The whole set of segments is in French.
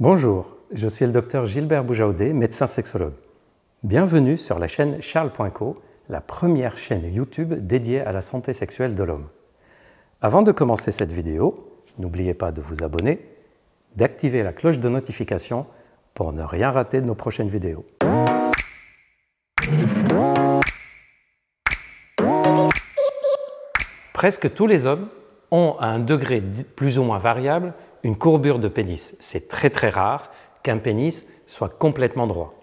Bonjour, je suis le docteur Gilbert Boujaudet, médecin sexologue. Bienvenue sur la chaîne Charles.co, la première chaîne YouTube dédiée à la santé sexuelle de l'homme. Avant de commencer cette vidéo, n'oubliez pas de vous abonner, d'activer la cloche de notification pour ne rien rater de nos prochaines vidéos. Presque tous les hommes ont à un degré plus ou moins variable une courbure de pénis. C'est très très rare qu'un pénis soit complètement droit.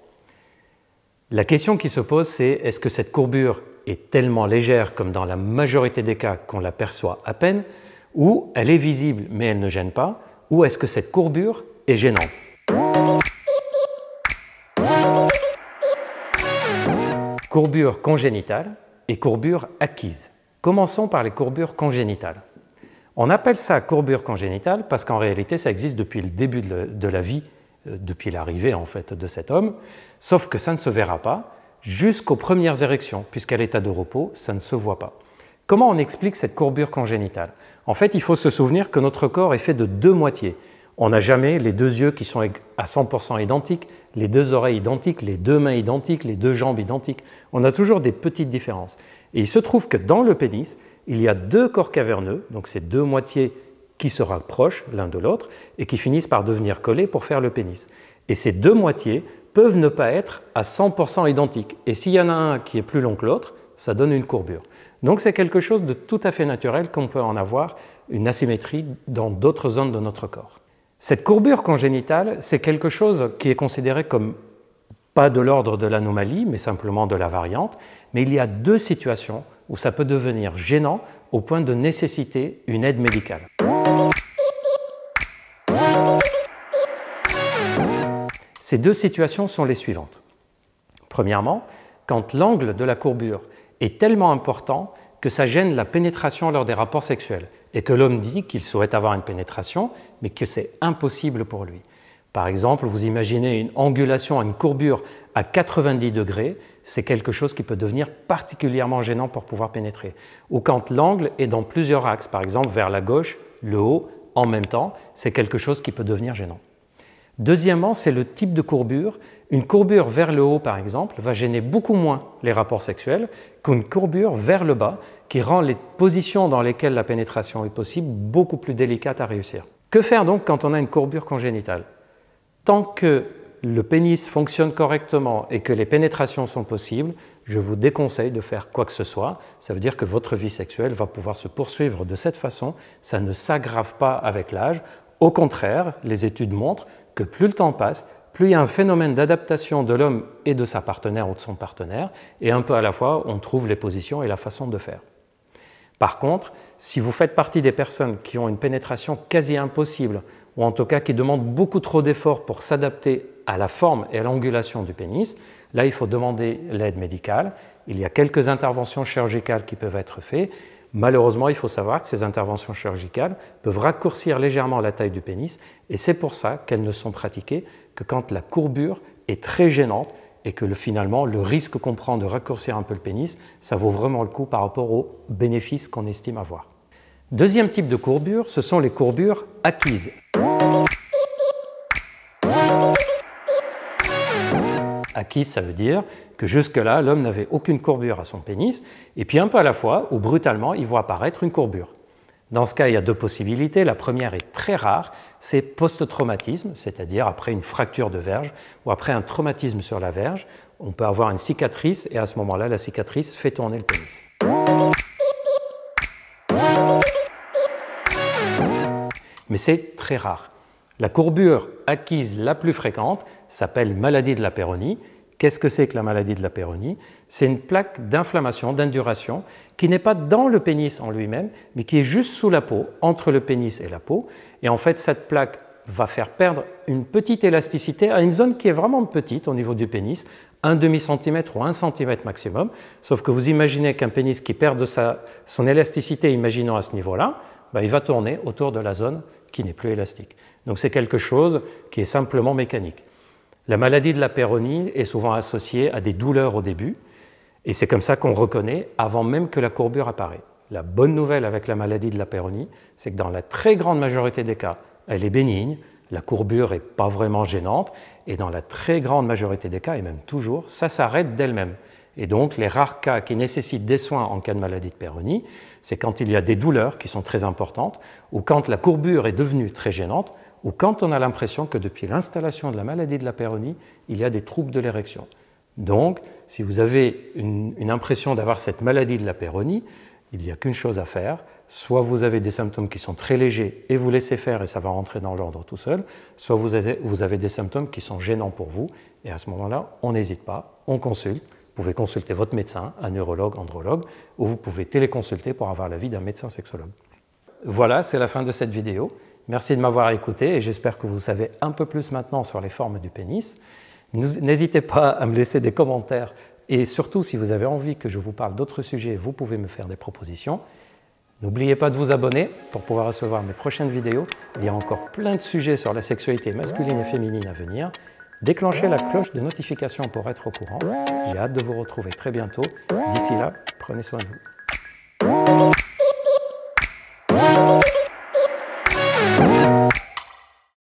La question qui se pose, c'est est-ce que cette courbure est tellement légère comme dans la majorité des cas qu'on l'aperçoit à peine, ou elle est visible mais elle ne gêne pas, ou est-ce que cette courbure est gênante Courbure congénitale et courbure acquise. Commençons par les courbures congénitales. On appelle ça courbure congénitale parce qu'en réalité, ça existe depuis le début de la vie, euh, depuis l'arrivée en fait de cet homme, sauf que ça ne se verra pas jusqu'aux premières érections, puisqu'à l'état de repos, ça ne se voit pas. Comment on explique cette courbure congénitale En fait, il faut se souvenir que notre corps est fait de deux moitiés. On n'a jamais les deux yeux qui sont à 100% identiques, les deux oreilles identiques, les deux mains identiques, les deux jambes identiques. On a toujours des petites différences. Et il se trouve que dans le pénis, il y a deux corps caverneux, donc ces deux moitiés qui se rapprochent l'un de l'autre et qui finissent par devenir collés pour faire le pénis. Et ces deux moitiés peuvent ne pas être à 100% identiques. Et s'il y en a un qui est plus long que l'autre, ça donne une courbure. Donc c'est quelque chose de tout à fait naturel qu'on peut en avoir une asymétrie dans d'autres zones de notre corps. Cette courbure congénitale, c'est quelque chose qui est considéré comme pas de l'ordre de l'anomalie, mais simplement de la variante. Mais il y a deux situations où ça peut devenir gênant au point de nécessiter une aide médicale. Ces deux situations sont les suivantes. Premièrement, quand l'angle de la courbure est tellement important que ça gêne la pénétration lors des rapports sexuels et que l'homme dit qu'il souhaite avoir une pénétration mais que c'est impossible pour lui. Par exemple, vous imaginez une angulation à une courbure à 90 degrés c'est quelque chose qui peut devenir particulièrement gênant pour pouvoir pénétrer. Ou quand l'angle est dans plusieurs axes, par exemple vers la gauche, le haut, en même temps, c'est quelque chose qui peut devenir gênant. Deuxièmement, c'est le type de courbure. Une courbure vers le haut, par exemple, va gêner beaucoup moins les rapports sexuels qu'une courbure vers le bas, qui rend les positions dans lesquelles la pénétration est possible beaucoup plus délicates à réussir. Que faire donc quand on a une courbure congénitale Tant que le pénis fonctionne correctement et que les pénétrations sont possibles, je vous déconseille de faire quoi que ce soit. Ça veut dire que votre vie sexuelle va pouvoir se poursuivre de cette façon. Ça ne s'aggrave pas avec l'âge. Au contraire, les études montrent que plus le temps passe, plus il y a un phénomène d'adaptation de l'homme et de sa partenaire ou de son partenaire, et un peu à la fois, on trouve les positions et la façon de faire. Par contre, si vous faites partie des personnes qui ont une pénétration quasi impossible, ou en tout cas qui demandent beaucoup trop d'efforts pour s'adapter à la forme et à l'angulation du pénis. Là, il faut demander l'aide médicale. Il y a quelques interventions chirurgicales qui peuvent être faites. Malheureusement, il faut savoir que ces interventions chirurgicales peuvent raccourcir légèrement la taille du pénis et c'est pour ça qu'elles ne sont pratiquées que quand la courbure est très gênante et que finalement le risque qu'on prend de raccourcir un peu le pénis, ça vaut vraiment le coup par rapport aux bénéfices qu'on estime avoir. Deuxième type de courbure, ce sont les courbures acquises. Acquise, ça veut dire que jusque-là, l'homme n'avait aucune courbure à son pénis, et puis un peu à la fois, ou brutalement, il voit apparaître une courbure. Dans ce cas, il y a deux possibilités. La première est très rare, c'est post-traumatisme, c'est-à-dire après une fracture de verge ou après un traumatisme sur la verge. On peut avoir une cicatrice et à ce moment-là, la cicatrice fait tourner le pénis. Mais c'est très rare. La courbure acquise la plus fréquente, s'appelle maladie de la péronie. Qu'est-ce que c'est que la maladie de la péronie C'est une plaque d'inflammation, d'induration, qui n'est pas dans le pénis en lui-même, mais qui est juste sous la peau, entre le pénis et la peau. Et en fait, cette plaque va faire perdre une petite élasticité à une zone qui est vraiment petite au niveau du pénis, un demi-centimètre ou un centimètre maximum. Sauf que vous imaginez qu'un pénis qui perd de sa, son élasticité, imaginons à ce niveau-là, bah, il va tourner autour de la zone qui n'est plus élastique. Donc c'est quelque chose qui est simplement mécanique. La maladie de la péronie est souvent associée à des douleurs au début, et c'est comme ça qu'on reconnaît avant même que la courbure apparaît. La bonne nouvelle avec la maladie de la péronie, c'est que dans la très grande majorité des cas, elle est bénigne, la courbure n'est pas vraiment gênante, et dans la très grande majorité des cas, et même toujours, ça s'arrête d'elle-même. Et donc, les rares cas qui nécessitent des soins en cas de maladie de péronie, c'est quand il y a des douleurs qui sont très importantes, ou quand la courbure est devenue très gênante, ou quand on a l'impression que depuis l'installation de la maladie de la péronie, il y a des troubles de l'érection. Donc, si vous avez une, impression d'avoir cette maladie de la péronie, il n'y a qu'une chose à faire. Soit vous avez des symptômes qui sont très légers et vous laissez faire et ça va rentrer dans l'ordre tout seul, soit vous avez, des symptômes qui sont gênants pour vous et à ce moment-là, on n'hésite pas, on consulte. Vous pouvez consulter votre médecin, un neurologue, andrologue, ou vous pouvez téléconsulter pour avoir l'avis d'un médecin sexologue. Voilà, c'est la fin de cette vidéo. Merci de m'avoir écouté et j'espère que vous savez un peu plus maintenant sur les formes du pénis. N'hésitez pas à me laisser des commentaires et surtout si vous avez envie que je vous parle d'autres sujets, vous pouvez me faire des propositions. N'oubliez pas de vous abonner pour pouvoir recevoir mes prochaines vidéos. Il y a encore plein de sujets sur la sexualité masculine et féminine à venir. Déclenchez la cloche de notification pour être au courant. J'ai hâte de vous retrouver très bientôt. D'ici là, prenez soin de vous.